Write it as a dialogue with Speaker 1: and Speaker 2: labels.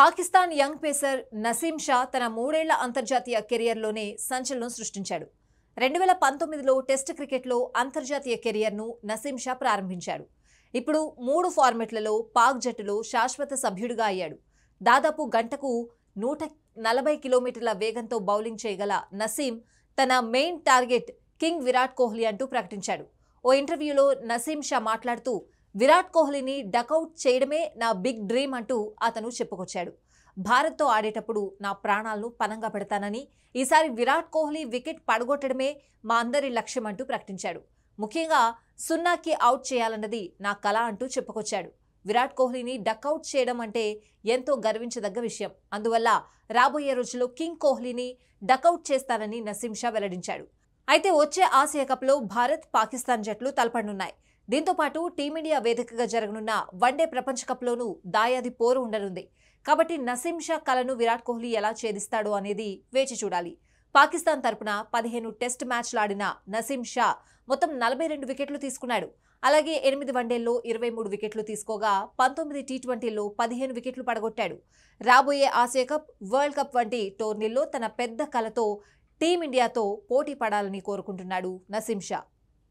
Speaker 1: Pakistan young pacer Naseem Shah తన మూడేళ్ల అంతర్జాతీయ కెరియర్లోనే సంచలనం సృష్టించాడు రెండు వేల పంతొమ్మిదిలో టెస్ట్ క్రికెట్లో అంతర్జాతీయ కెరియర్ను నసీం షా ప్రారంభించాడు ఇప్పుడు మూడు ఫార్మెట్లలో పాక్ జట్టులో శాశ్వత సభ్యుడిగా అయ్యాడు దాదాపు గంటకు నూట నలభై కిలోమీటర్ల వేగంతో బౌలింగ్ చేయగల నసీం తన main target king Virat Kohli అంటూ ప్రకటించాడు ఓ ఇంటర్వ్యూలో నసీం షా మాట్లాడుతూ విరాట్ కోహ్లీని డకౌట్ చేయడమే నా బిగ్ డ్రీమ్ అంటూ అతను చెప్పుకొచ్చాడు భారత్తో ఆడేటప్పుడు నా ప్రాణాలను పనంగా పెడతానని ఈసారి విరాట్ కోహ్లీ వికెట్ పడగొట్టడమే మా అందరి లక్ష్యం అంటూ ప్రకటించాడు ముఖ్యంగా సున్నాకి అవుట్ చేయాలన్నది నా కళ అంటూ చెప్పుకొచ్చాడు విరాట్ కోహ్లీని డకౌట్ చేయడం అంటే ఎంతో గర్వించదగ్గ విషయం అందువల్ల రాబోయే రోజుల్లో కింగ్ కోహ్లీని డకౌట్ చేస్తానని నసీంషా వెల్లడించాడు అయితే వచ్చే ఆసియా కప్లో భారత్ పాకిస్తాన్ జట్లు తలపడనున్నాయి దీంతో పాటు టీమిండియా వేదికగా జరగనున్న వన్డే ప్రపంచ కప్లోనూ దాయాది పోరు ఉండనుంది కాబట్టి నసీం షా కలను విరాట్ కోహ్లీ ఎలా ఛేదిస్తాడు అనేది వేచి చూడాలి పాకిస్తాన్ తరపున పదిహేను టెస్ట్ ఆడిన నసీం షా మొత్తం నలభై రెండు వికెట్లు తీసుకున్నాడు అలాగే ఎనిమిది వన్డేల్లో ఇరవై మూడు వికెట్లు తీసుకోగా పంతొమ్మిది టీ ట్వంటీల్లో పదిహేను వికెట్లు పడగొట్టాడు రాబోయే ఆసియా కప్ వరల్డ్ కప్ వంటి టోర్నీల్లో తన పెద్ద కలతో టీమిండియాతో పోటీ పడాలని కోరుకుంటున్నాడు నసీం షా